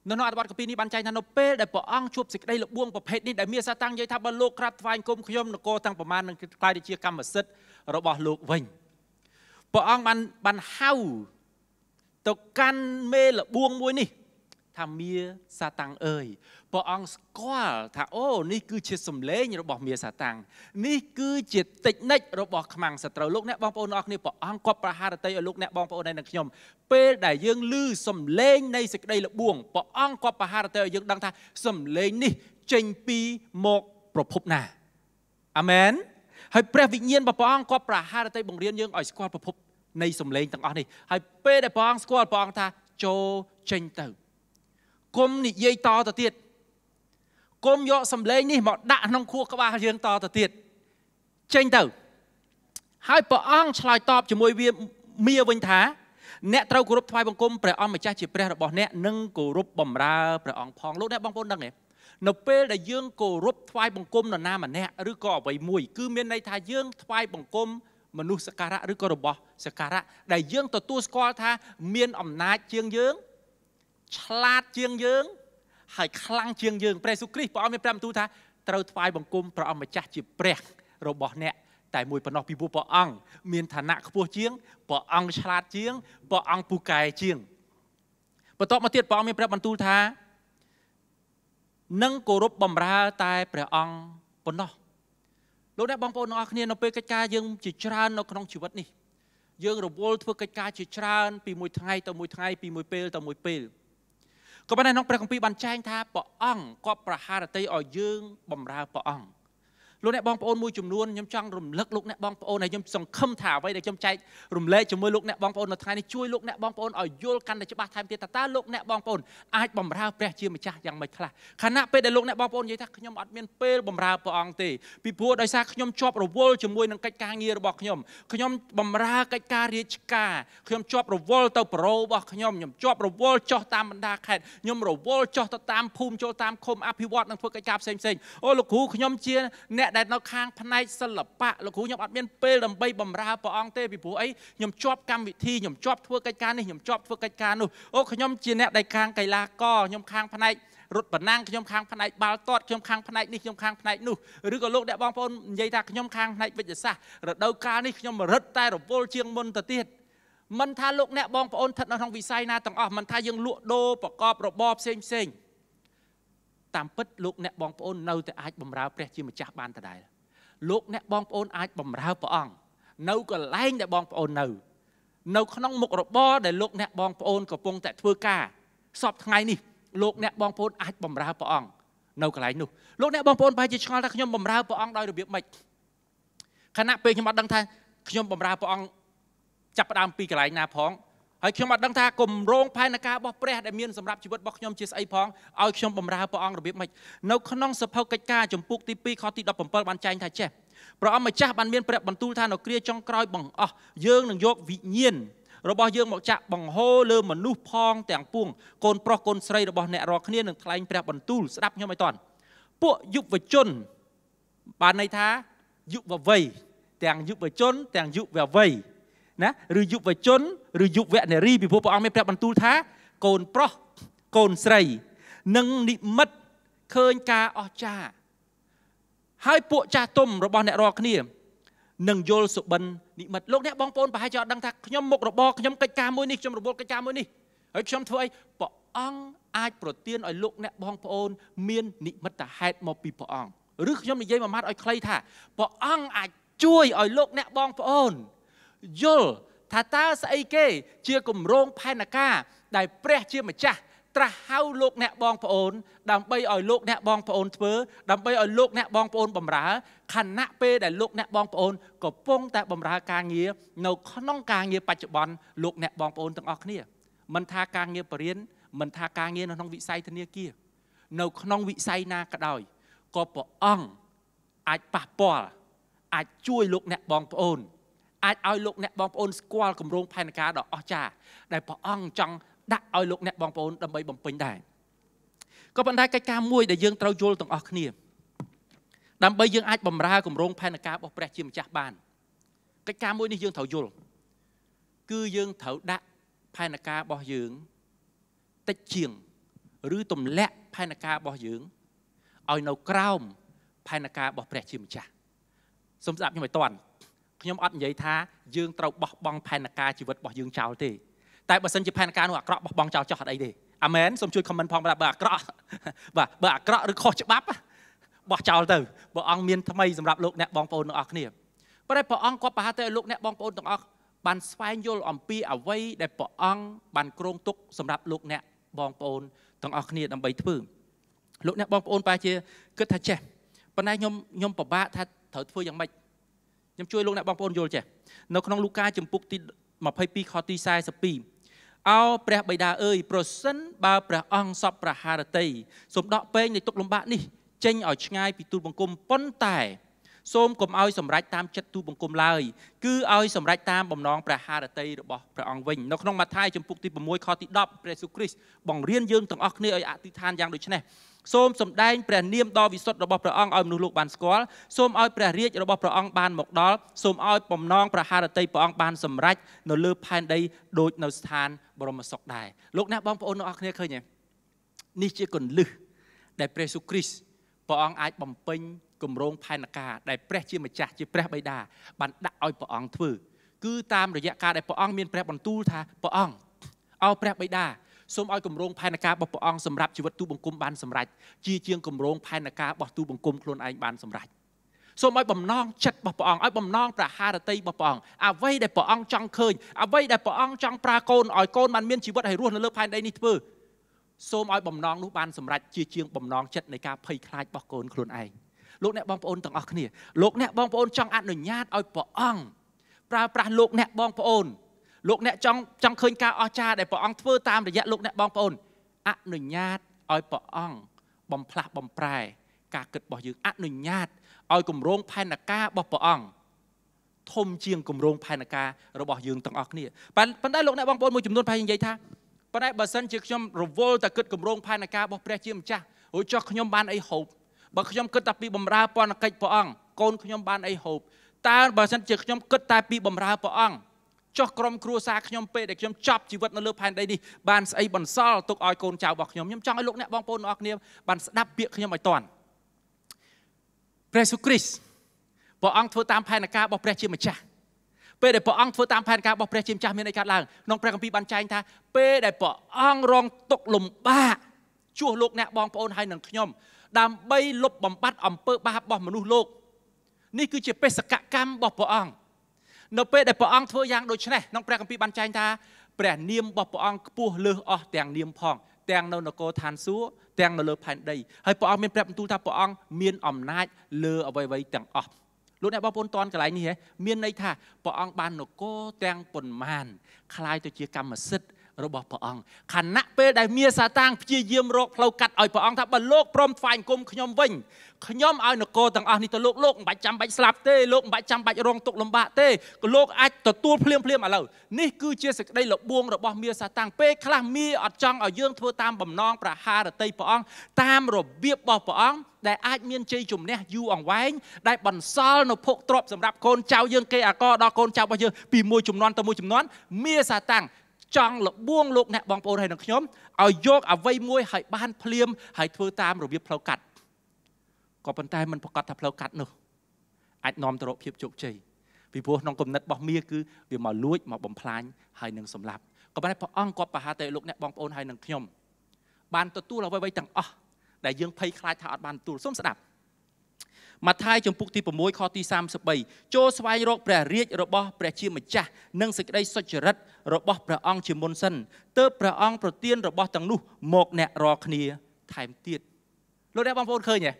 នៅក្នុងអត្ថបទកាពីនេះបានចែងថានៅពេលដែលព្រះអង្គជួបសេចក្តីលបួងប្រភេទនេះដែលមានសាតាំងនិយាយថាបើលោកក្រាបថ្វាយគុំខ្ញុំនគរទាំងប្រមាណនឹងក្លាយជា កម្មសិទ្ធិរបស់លោកវិញ។ព្រះអង្គបានបានហៅទៅកាន់មេលបួងមួយនេះថាមៀសាតាំងអើយព្រះអង្គស្គាល់ថាអូនេះគឺជាសម្លេងរបស់មៀសាតាំងនេះគឺជាតិចនិចរបស់ខ្មាំងសត្រូវលោកអ្នកបងប្អូនអរគ្នាព្រះអង្គគាត់ប្រហារតីឲ្យលោកអ្នកបងប្អូនហើយនិងខ្ញុំពេលដែលយើងឮសម្លេងនៃសេចក្តីលបួងព្រះអង្គគាត់ប្រហារតីឲ្យយើងដឹងថាសម្លេងនេះចេញពីមកប្រភពណាអាមែនហើយព្រះវិញ្ញាណរបស់ព្រះអង្គគាត់ប្រហារតីបង្រៀនយើងឲ្យស្គាល់ប្រភពនៃសម្លេងទាំងអស់នេះហើយពេលដែលព្រះអង្គស្គាល់ព្រះអង្គថាចូលចេញទៅគុំនិយាយតទៅទៀតគុំយកសម្លេងនេះមកដាក់ក្នុងខួរក្បាលយើងតទៅទៀតចេញទៅ ហើយព្រះអង្គឆ្លើយតបជាមួយវាមៀវិញថាអ្នកត្រូវគោរពថ្វាយបង្គំព្រះអង្គម្ចាស់ជាព្រះរបស់អ្នកនិងគោរពបម្រើព្រះអង្គផងលោកអ្នកបងប្អូនដឹងទេនៅពេលដែលយើងគោរពថ្វាយបង្គំនរណាម្នាក់ឬក៏អ្វីមួយគឺមានន័យថាយើងថ្វាយបង្គំមនុស្សសក្ការៈឬក៏របស់សក្ការៈដែលយើង ទទួលស្គាល់ថា មានអំណាចជាងយើងឆ្លាតជាងយើងហើយខ្លាំងជាងយើងព្រះសុគ្រីស្ទព្រះអង្គមានប្រាប់បន្ទូលថាត្រូវថ្វាយបង្គំព្រះអង្គម្ចាស់ជាព្រះ របស់អ្នកតែមួយប៉ុណ្ណោះពីព្រោះព្រះអង្គមានឋានៈខ្ពស់ជាងព្រះអង្គឆ្លាតជាងព្រះអង្គពូកែជាងបន្ទាប់មកទៀតព្រះអង្គមានប្រាប់បន្ទូលថានិងគោរពបម្រើតែព្រះអង្គប៉ុណ្ណោះលោកអ្នកបងប្អូនទាំងអស់គ្នានៅពេលកិច្ចការយើងជាច្រើននៅក្នុងជីវិតនេះយើងរវល់ធ្វើកិច្ចការជាច្រើន ពីមួយថ្ងៃទៅមួយថ្ងៃ ពីមួយពេលទៅមួយពេលក៏ប៉ុន្តែក្នុងព្រះគម្ពីរបានចែងថាព្រះអង្គគាត់ប្រហារតីឲ្យយើងបម្រើព្រះអង្គលោកអ្នកបងប្អូនមួយចំនួនខ្ញុំចង់រំលឹកលោកអ្នកបងប្អូនហើយខ្ញុំសង្ឃឹមថាអ្វីដែលខ្ញុំចែករំលែកជាមួយលោកអ្នកបងប្អូននៅថ្ងៃនេះជួយលោកអ្នកបងប្អូនឲ្យយល់កាន់តែច្បាស់ថែមទៀតថាតើលោកអ្នកបងប្អូនអាចបម្រើព្រះជាម្ចាស់យ៉ាងម៉េចខ្លះខណៈពេលដែលលោកអ្នកបងប្អូននិយាយថាខ្ញុំអត់មានពេលបម្រើព្រះអង្គទេពីព្រោះដោយសារខ្ញុំជាប់រវល់ជាមួយនឹងកិច្ចការងាររបស់ខ្ញុំខ្ញុំបម្រើកិច្ចការរាជការខ្ញុំជាប់រវល់ទៅប្រូរបស់ខ្ញុំខ្ញុំជាប់រវល់ចោះតាមបណ្ដាខេត្តខ្ញុំរវល់ចោះទៅតាមភូមិចូលតាមឃុំអភិវឌ្ឍនិងធ្វើកិច្ចការផ្សេងផ្សេងអូលោកគ្រូខ្ញុំជាអ្នកដែលនៅខាងផ្នែកសិល្បៈលោកគ្រូខ្ញុំអត់មានពេលដើម្បីបំរើព្រះអង្គទេពីព្រោះអីខ្ញុំជាប់កម្មវិធីខ្ញុំជាប់ធ្វើកិច្ចការនេះខ្ញុំជាប់ធ្វើកិច្ចការនោះអូខ្ញុំជាអ្នកដែលខាងកីឡាករខ្ញុំខាងផ្នែករត់ប្រណាំងខ្ញុំខាងផ្នែកបាល់ទាត់ខ្ញុំខាងផ្នែកនេះខ្ញុំខាងផ្នែកនោះឬក៏លោកអ្នកបងប្អូននិយាយថាខ្ញុំខាងផ្នែកវិទ្យាសាស្ត្ររដូវកាលនេះខ្ញុំរឹតតែរវល់ជាងមុនទៅទៀតមិនថាលោកអ្នកបងប្អូនស្ថិតនៅក្នុងវិស័យណាទាំងអស់មិនថាយើងលក់ដូរបកបរបរផ្សេងផ្សេងតាមពិតលោកអ្នកបងប្អូននៅតែអាចបម្រើព្រះជាម្ចាស់បានដដែលលោកអ្នកបងប្អូនអាចបម្រើព្រះអង្គនៅកន្លែងដែលបងប្អូននៅ នៅក្នុងមុខរបរដែលលោកអ្នកបងប្អូនកំពុងតែធ្វើការសពថ្ងៃនេះលោកអ្នកបងប្អូនអាចបម្រើព្រះអង្គនៅកន្លែងនោះលោកអ្នកបងប្អូនប្រហែលជាឆ្ងល់ថាខ្ញុំបម្រើព្រះអង្គដោយរបៀបម៉េចខណៈពេលខ្ញុំអត់ដឹងថាខ្ញុំបម្រើព្រះអង្គចាប់ផ្ដើមពីកន្លែងណាផងហើយខ្ញុំអត់ដឹងថាគម្រោងផែនការរបស់ព្រះដែលមានសម្រាប់ជីវិតរបស់ខ្ញុំជាស្អីផងឲ្យខ្ញុំបម្រើព្រះអង្គរបៀបម៉េចនៅក្នុងសភៅកិច្ចការចម្ពោះទី2ខទី17បានចែងថាចេះព្រះអង្គម្ចាស់បានមានព្រះបន្ទូលថានៅគ្រាចុងក្រោយបង្អស់យើងនឹងយកវិញ្ញាណរបស់យើងមកចាក់បង្ហូរលើមនុស្សផងទាំងពួងកូនប្រុសកូនស្រីរបស់អ្នករាល់គ្នានឹងថ្លែងព្រះបន្ទូលស្ដាប់ខ្ញុំឲ្យតន់ពួកយុវជនបានន័យថាយុវវ័យទាំងយុវជន ទាំងយុវវ័យណាឬយុវជនឬយុវនារីពីព្រោះព្រះអង្គមានប្រាប់បន្ទូលថាកូនប្រុសកូនស្រីនឹងនិមិត្តឃើញការអស្ចារ្យហើយពួកចាស់ទុំរបស់ អ្នករាល់គ្នានឹងយល់សុបិននិមិត្តលោកអ្នកបងប្អូនប្រហែលជាអត់ដឹងថាខ្ញុំមុខរបរខ្ញុំកិច្ចការមួយនេះខ្ញុំរបបកិច្ចការមួយនេះហើយខ្ញុំធ្វើអីព្រះអង្គអាចប្រទានឲ្យលោកអ្នកបងប្អូនមាននិមិត្តហេតុមកពីព្រះអង្គឬខ្ញុំនិយាយមួយម៉ាត់ឲ្យខ្លីថាព្រះអង្គអាចជួយឲ្យលោកអ្នកបងប្អូនយល់ថាតើស្អីគេ ជាគម្រោងផែនការដែល ព្រះជាម្ចាស់ត្រាស់ហៅលោកអ្នកបងប្អូនដើម្បីឲ្យលោកអ្នកបងប្អូនធ្វើដើម្បីឲ្យលោកអ្នកបងប្អូនបម្រើខណៈពេលដែលលោកអ្នកបងប្អូនកំពុងតែបម្រើការងារនៅក្នុងការងារបច្ចុប្បន្នលោកអ្នកបងប្អូនទាំងអស់គ្នាមិនថាការងារបរិញ្ញមិនថាការងារនៅក្នុងវិស័យធនាគារនៅក្នុងវិស័យណាក៏ដោយក៏ព្រះអង្គអាចប៉ះពាល់អាចជួយលោកអ្នកបងប្អូនអាចឲ្យលោកអ្នកបងប្អូនស្គាល់គម្រោងផែនការដ៏អស្ចារ្យដែលព្រះអង្គចង់ដាក់ឲ្យលោកអ្នកបងប្អូនដើម្បីបំពេញដែរក៏ប៉ុន្តែកិច្ចការមួយដែលយើងត្រូវយល់ទាំងអស់គ្នា ដើម្បីយើងអាចបំរើគម្រោងផែនការរបស់ព្រះជាម្ចាស់បានកិច្ចការមួយនេះយើងត្រូវយល់គឺយើងត្រូវដាក់ផែនការរបស់យើង តិចជាងឬទម្លាក់ផែនការរបស់យើងឲ្យនៅក្រោមផែនការរបស់ព្រះជាម្ចាស់សូមស្ដាប់ខ្ញុំឲ្យតន់ខ្ញុំអត់និយាយថាយើងត្រូវបោះបង់ផែនការជីវិតរបស់យើងចោលទេតែបើសិនជាផែនការនោះអាក្រក់បោះបង់ចោលចោះអត់អីទេអាមែនសូមជួយខមមិនផងបាទបើអាក្រក់បាទបើអាក្រក់ឬខុសច្បាប់បោះចោលទៅបើអង្គមានថ្មីសម្រាប់លោកអ្នកបងប្អូនទាំងអស់គ្នាប៉ុន្តែព្រះអង្គគាត់ប្រហែលទៅឲ្យលោកអ្នកបងប្អូនទាំងអស់បានស្វែងយល់អំពីអ្វីដែលព្រះអង្គបានគ្រោងទុកសម្រាប់លោកអ្នកបងប្អូនទាំងអស់គ្នាដើម្បីធ្វើលោកអ្នកបងប្អូនប្រហែលជាគិតថាចេះប៉ុន្តែខ្ញុំខ្ញុំពិបាកថាត្រូវធ្វើយ៉ាងម៉េចខ្ញុំជួយលោកអ្នកបងប្អូនយល់ចេះនៅក្នុងលូកាជំពូកទី22ខទី42អោព្រះបិតាអើយប្រសិនបើព្រះអង្គសពប្រហារតីសូមដកពេងនៃទុកលំបាកនេះចេញឲ្យឆ្ងាយពីទូលបង្គំប៉ុន្តែសូមកុំឲ្យសម្រេចតាមចិត្តទូបង្គំឡើយគឺឲ្យសម្រេចតាមបំណងព្រះハរតីរបស់ព្រះអង្គវិញនៅក្នុងម៉ាថាយចំពុកទី6ខទី10ព្រះយេស៊ូវគ្រីស្ទបង្រៀនយើងទាំងអស់គ្នាឲ្យអធិដ្ឋានយ៉ាងដូចនេះសូមសម្ដែងព្រះនាមដ៏វិសុទ្ធរបស់ព្រះអង្គឲ្យមនុស្សលោកបានស្គាល់សូមឲ្យព្រះរាជរបស់ព្រះអង្គបានមកដល់សូមឲ្យបំណងព្រះハរតីព្រះអង្គបានសម្រេចនៅលើផែនដីដូចនៅស្ថានបរមសុខដែរលោកអ្នកបងប្អូនទាំងអស់គ្នាឃើញទេនេះជាកੁੰលឹះដែលព្រះសុគ្រីស្ទព្រះអង្គអាចបំពេញគម្រោងផែនការដែលព្រះជាម្ចាស់ជាព្រះបិតាបានដាក់ឲ្យព្រះអង្គធ្វើគឺតាមរយៈការដែលព្រះអង្គមានព្រះបន្ទូលថាព្រះអង្គអោព្រះបិតាសូមឲ្យគម្រោងផែនការរបស់ព្រះអង្គសម្រាប់ជីវិតទូបង្គំបានសម្រេចជាជាងគម្រោងផែនការរបស់ទូបង្គំខ្លួនឯងបានសម្រេចសូមឲ្យបំណងចិត្តរបស់ព្រះអង្គឲ្យបំណងប្រហារតីរបស់ព្រះអង្គអ្វីដែលព្រះអង្គចង់ឃើញអ្វីដែលព្រះអង្គចង់ប្រើកូនឲ្យកូនបានមានជីវិតហើយរស់នៅលើផែនដីនេះធ្វើសូមឲ្យបំណងនោះបានសម្រេចជាជាងបំណងចិត្តនៃការភ័យខ្លាចរបស់កូនខ្លួនឯងលោកអ្នកបងប្អូនទាំងអស់គ្នាលោកអ្នកបងប្អូនចង់អនុញ្ញាតឲ្យព្រះអង្គប្រើប្រាស់លោកអ្នកបងប្អូនលោកអ្នកចង់ចង់ឃើញការអស្ចារ្យដែលព្រះអង្គធ្វើតាមរយៈលោកអ្នកបងប្អូនអនុញ្ញាតឲ្យព្រះអង្គបំផ្លាស់បំប្រែការគិតរបស់យើងអនុញ្ញាតឲ្យគម្រោងផែនការរបស់ព្រះអង្គធំជាងគម្រោងផែនការរបស់យើងទាំងអស់គ្នាប៉ុន្តែលោកអ្នកបងប្អូនមួយចំនួនប្រហែលនិយាយថាប៉ុន្តែបើសិនជាខ្ញុំរវល់តែគិតគម្រោងផែនការរបស់ព្រះជាម្ចាស់រួចចុះខ្ញុំបានអីហូបបើខ្ញុំគិតតែពីបំរើពន្ធកិច្ចព្រះអង្គកូនខ្ញុំបានអីហូបតើបើសិនជាខ្ញុំគិតតែពីបំរើព្រះអង្គចុះក្រុមគ្រួសារខ្ញុំពេលដែលខ្ញុំចប់ជីវិតនៅលើផែនដីនេះបានស្អីបន្សល់ទុកឲ្យកូនចៅរបស់ខ្ញុំខ្ញុំចង់ឲ្យលោកអ្នកបងប្អូនទាំងអស់គ្នាបានស្ដាប់ពាក្យខ្ញុំឲ្យតាន់ព្រះសុគ្រីស្ទព្រះអង្គធ្វើតាមផែនការរបស់ព្រះជាម្ចាស់ពេលដែលព្រះអង្គធ្វើតាមផែនការរបស់ព្រះជាម្ចាស់មានអីកើតឡើងក្នុងព្រះគម្ពីរបានចែងថាពេលដែលព្រះអង្គរងទុកលំបាកជួសលោកអ្នកបងប្អូនហើយនិងខ្ញុំដើម្បីលុបបំបាត់អំពើបាបរបស់មនុស្សលោកនេះគឺជាបេសកកម្មរបស់ព្រះអង្គនៅពេលដែលព្រះអង្គធ្វើយ៉ាងដូចនេះក្នុងព្រះគម្ពីរបានចែងថាព្រះនាមរបស់ព្រះអង្គខ្ពស់លើសអស់ទាំងនាមផង ទាំងនៅនគរឋានសួគ៌ទាំងនៅលើផែនដីហើយព្រះអង្គមានប្រាប់បន្ទូលថាព្រះអង្គមានអំណាចលើអ្វីៗទាំងអស់លោកអ្នកបងប្អូនតន់កន្លែងនេះហ៎មានន័យថាព្រះអង្គបាននគរទាំងប៉ុន្មានคล้ายទៅជាកម្មសិទ្ធិរបស់ព្រះអង្គខណៈពេលដែលមាសាតាំងព្យាយាមរកផ្លូវកាត់ឲ្យព្រះអង្គថាបើលោកព្រមថ្វាយគុំខ្ញុំវិញខ្ញុំឲ្យនគរទាំងអស់នេះទៅលោកលោកមិនបាច់ចាំបាច់ស្លាប់ទេលោកមិនបាច់ចាំបាច់រងទុក្ខលំបាកទេក៏លោកអាចទទួលភ្លាមភ្លាមឥឡូវនេះគឺជាសេចក្តីលបួងរបស់មាសាតាំងពេលខ្លះមាអត់ចង់ឲ្យយើងធ្វើតាមបំណងប្រហារតីព្រះអង្គតាមរបៀបរបស់ព្រះអង្គដែលអាចមានជ័យជំនះយូរអង្វែងដែលបន្សល់នៅភោគទ្រព្យសម្រាប់កូនចៅយើងគេអាករដល់កូនចៅរបស់យើងពីមួយជំនាន់ទៅមួយជំនាន់មាសាតាំងចង់លបួងលោកអ្នកបងប្អូនហើយនឹងខ្ញុំឲ្យយកអ្វីមួយឲ្យបានភ្លាម ហើយធ្វើតាមរបៀបផ្លូវកាត់ក៏ប៉ុន្តែมันប្រកាសថាផ្លូវកាត់នោះអាចនាំទៅរកភាពជោគជ័យពីព្រោះក្នុងគំនិតរបស់មាគឺវាមកលួចមកបំផ្លាញហើយនឹងសម្លាប់ក៏ប៉ុន្តែព្រះអង្គគាត់ប្រហារទៅលោកអ្នកបងប្អូនហើយនឹងខ្ញុំបានទទួលអ្វីៗទាំងអស់ដែលយើងភ័យខ្លាចថាអត់បានទទួលសូមស្ដាប់ម៉ាថាយចំពុកទី6ខទី33ចូលស្វែងរកព្រះរាជរបស់ព្រះជាម្ចាស់និងសេចក្តីសុចរិតរបស់ព្រះអង្គជាមុនសិនទើបព្រះអង្គប្រទានរបស់ទាំងនោះមកអ្នករាល់គ្នា ថែមទៀតលោកអ្នកបងប្អូនឃើញទេ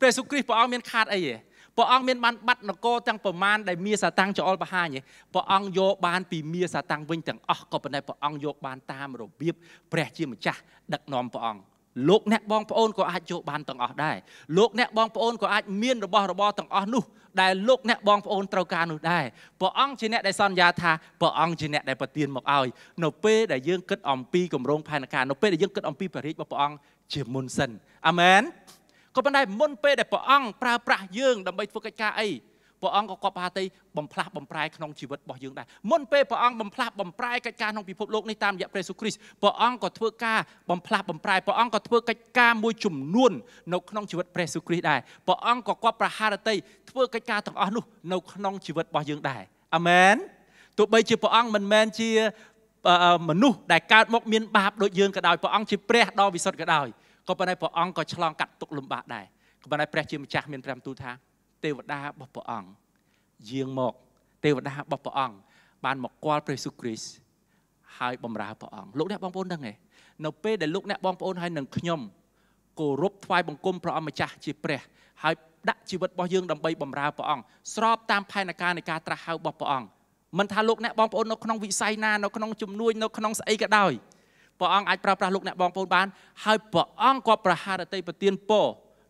ព្រះសុគ្រីស្ទព្រះអង្គមានខាតអីទេព្រះអង្គមានបានបាត់នគរទាំងប្រមាណដែលមាសាតាំងចោលបរហាញព្រះអង្គយកបានពីមាសាតាំងវិញទាំងអស់ក៏ប៉ុន្តែព្រះអង្គយកបានតាមរបៀបព្រះជាម្ចាស់ដឹកនាំព្រះអង្គលោកអ្នកបងប្អូនក៏អាចយកបានទាំងអស់ដែរលោកអ្នកបងប្អូនក៏អាចមានរបស់របរទាំងអស់នោះដែលលោកអ្នកបងប្អូនត្រូវការនោះដែរព្រះអង្គជាអ្នកដែលសន្យាថាព្រះអង្គជាអ្នកដែលប្រទានមកឲ្យនៅពេលដែលយើងគិតអំពីគម្រោងផែនការនៅពេលដែលយើងគិតអំពីព្រះរាជរបស់ព្រះអង្គជាមុនសិនអាមែនក៏ប៉ុន្តែមុនពេលដែលព្រះអង្គប្រើប្រាស់យើងដើម្បីធ្វើកិច្ចការអីព្រះអង្គក៏គាត់ប្រហែលទៅបំផ្លាស់បំប្រែក្នុងជីវិតរបស់យើងដែរមុនពេលព្រះអង្គបំផ្លាស់បំប្រែកិច្ចការក្នុងពិភពលោកនេះតាមរយៈព្រះយេស៊ូវគ្រីស្ទព្រះអង្គក៏ធ្វើការបំផ្លាស់បំប្រែព្រះអង្គក៏ធ្វើកិច្ចការមួយចំនួននៅក្នុងជីវិតព្រះយេស៊ូវគ្រីស្ទដែរព្រះអង្គក៏គាត់ប្រហារតីធ្វើកិច្ចការទាំងអស់នោះនៅក្នុងជីវិតរបស់យើងដែរអាមែនទោះបីជាព្រះអង្គមិនមែនជាមនុស្សដែលកើតមកមានបាបដូចយើងក៏ដោយព្រះអង្គជាព្រះដ៏វិសុទ្ធក៏ដោយក៏ប៉ុន្តែព្រះអង្គក៏ឆ្លងកាត់ទុក្ខលំបាកដែរក៏ប៉ុន្តែព្រះជាម្ចាស់មានព្រះបន្ទូលថាទេវតារបស់ព្រះអង្គយាងមក ទេវតារបស់ព្រះអង្គបានមកគាល់ព្រះយេស៊ូវគ្រីស្ទហើយបម្រើព្រះអង្គលោកអ្នកបងប្អូនដឹងទេនៅពេលដែលលោកអ្នកបងប្អូនហើយនឹងខ្ញុំគោរពថ្វាយបង្គំព្រះអង្គម្ចាស់ជាព្រះ ហើយដាក់ជីវិតរបស់យើងដើម្បីបម្រើព្រះអង្គស្របតាមផែនការនៃការត្រាស់ហៅរបស់ព្រះអង្គមិនថាលោកអ្នកបងប្អូននៅក្នុងវិស័យណានៅក្នុងជំនួយនៅក្នុងស្អីក៏ដោយព្រះអង្គអាចប្រើប្រាស់លោកអ្នកបងប្អូនបានហើយព្រះអង្គក៏ប្រហារតីប្រទានពរ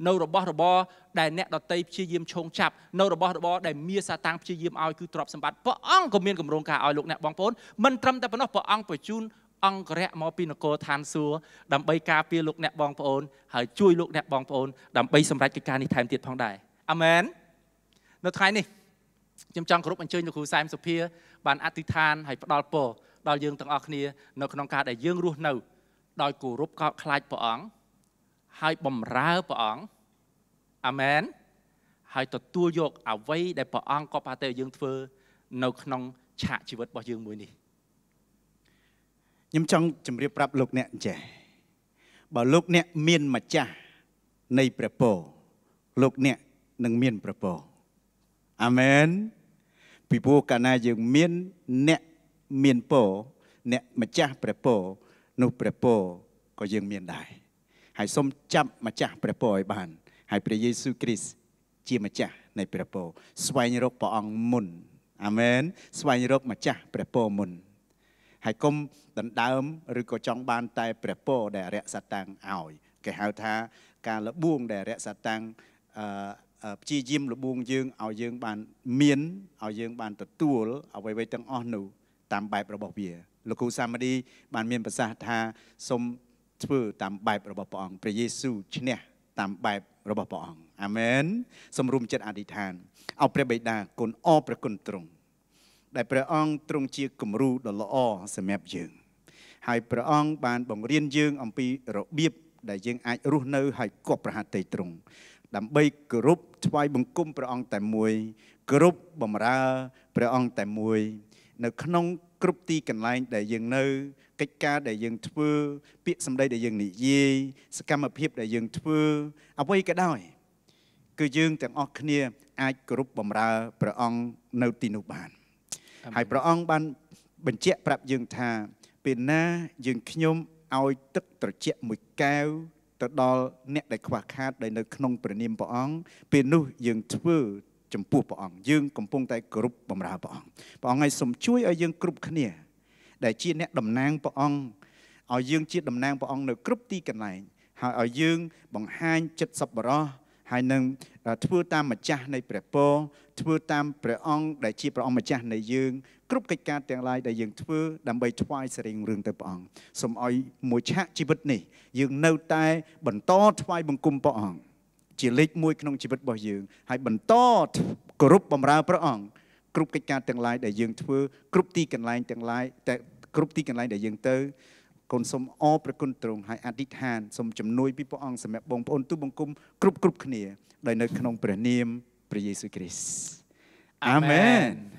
នៅរបស់របរដែលអ្នកដតីព្យាយាមឆោងចាប់នៅរបស់របរដែលមាសាតាំងព្យាយាមឲ្យគឺទ្រព្យសម្បត្តិព្រះអង្គក៏មានគម្រោងការឲ្យលោកអ្នកបងប្អូនមិនត្រឹមតែប៉ុណ្ណោះព្រះអង្គបញ្ជូនអង្គរៈមកពីនគរឋានសួគ៌ដើម្បីការពារលោកអ្នកបងប្អូនហើយជួយលោកអ្នកបងប្អូនដើម្បីសម្រេចកិច្ចការនេះថែមទៀតផងដែរអាមែននៅថ្ងៃនេះខ្ញុំចង់គោរពអញ្ជើញលោកគ្រូសែមសុភា បានអធិដ្ឋានហើយផ្ដល់ពរដល់យើងទាំងអស់គ្នានៅក្នុងការដែលយើងរស់នៅ ដោយគោរពកោតខ្លាចព្រះអង្គហើយបំរើព្រះអង្គអាមែនហើយទទួលយកអ្វី ដែលព្រះអង្គក៏ប្រតែយើងធ្វើនៅក្នុងឆាកជីវិតរបស់យើងមួយនេះខ្ញុំចង់ជម្រាបប្រាប់លោកអ្នកចេះបើលោកអ្នកមានម្ចាស់នៃព្រះពរលោកអ្នកនឹងមានព្រះពរអាមែនពីព្រោះកាលណាយើងមានអ្នកមានពរអ្នកម្ចាស់ព្រះពរនោះព្រះពរក៏យើងមានដែរហើយសូមចាប់ម្ចាស់ព្រះពរឲ្យបានហើយព្រះយេស៊ូវគ្រីស្ទជាម្ចាស់នៃព្រះពរស្វែងរកព្រះអង្គមុន អាមែនស្វែងរកម្ចាស់ព្រះពរមុនហើយកុំដណ្ដើមឬក៏ចង់បានតែព្រះពរដែលអរិយសត្តាំងឲ្យគេហៅថាការលបួងដែលអរិយសត្តាំងអឺព្យាយាមលបួងយើងឲ្យយើង បាន មានឲ្យយើងបានទទួលអ្វីៗទាំងអស់នោះតាមបែបរបស់វាលោកគ្រូសាមឌីបានមានប្រសាសន៍ថាសូមធ្វើតាមបែបរបស់ព្រះអង្គព្រះយេស៊ូវឈ្នះ តាមបែបរបស់ព្រះអង្គអាមែនសម្រុំចិត្តអធិដ្ឋានអោព្រះបិតាគុណអព្រះគុណទ្រង់ដែលព្រះអង្គទ្រង់ជាគំរូដ៏ល្អសម្រាប់យើងហើយព្រះអង្គបានបង្រៀនយើងអំពីរបៀបដែលយើង អាចរស់នៅហើយគប់ប្រហាតីទ្រង់ដើម្បីគោរពថ្វាយបង្គំព្រះអង្គតែមួយគោរពបម្រើព្រះអង្គតែមួយ នៅ ក្នុងគ្រប់ទីកន្លែងដែលយើងនៅកិច្ចការដែលយើងធ្វើ ពាក្យសម្ដីដែលយើងនិយាយសកម្មភាពដែលយើងធ្វើអ្វីក៏ដោយគឺយើងទាំងអស់គ្នាអាចគ្រប់បំរើព្រះអង្គនៅទីនោះបានហើយព្រះអង្គបានបញ្ជាក់ប្រាប់យើងថាពេលណាយើងខ្ញុំឲ្យទឹកត្រជាក់មួយកែវទៅដល់អ្នកដែលខ្វះខាតដែលនៅក្នុងព្រះនាមព្រះអង្គពេលនោះយើងធ្វើ ចំពោះព្រះអង្គយើងកំពុងតែគោរពបម្រើព្រះអង្គព្រះអង្គឲ្យសូមជួយឲ្យយើងគ្រប់គ្នាដែលជាអ្នកតំណាងព្រះអង្គឲ្យយើងជាតំណាងព្រះអង្គនៅគ្រប់ទីកន្លែងហើយឲ្យយើង បង្ហាញចិត្តសប្បុរសហើយនឹងធ្វើតាមម្ចាស់នៃព្រះពរធ្វើតាមព្រះអង្គដែលជាព្រះអង្គម្ចាស់នៃយើងគ្រប់កិច្ចការទាំងឡាយដែលយើងធ្វើដើម្បីថ្វាយសេរីរឿងទៅព្រះអង្គសូមឲ្យមួយឆាកជីវិតនេះយើងនៅតែបន្តថ្វាយបង្គំព្រះអង្គជាលេខមួយក្នុងជីវិតរបស់យើងហើយបន្តគោរពបម្រើព្រះអង្គគ្រប់កិច្ចការទាំងឡាយដែលយើងធ្វើគ្រប់ទីកន្លែងទាំងឡាយតែគ្រប់ទីកន្លែងដែលយើងទៅកូនសូមអរព្រះគុណទ្រង់ហើយអធិដ្ឋានសូមជំនួយពីព្រះអង្គសម្រាប់បងប្អូនទូបង្គំគ្រប់គ្រប់គ្នាដោយនៅក្នុងព្រះនាមព្រះយេស៊ូវគ្រីស្ទអាមែន